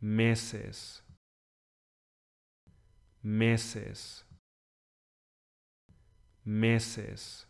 meses, meses, meses.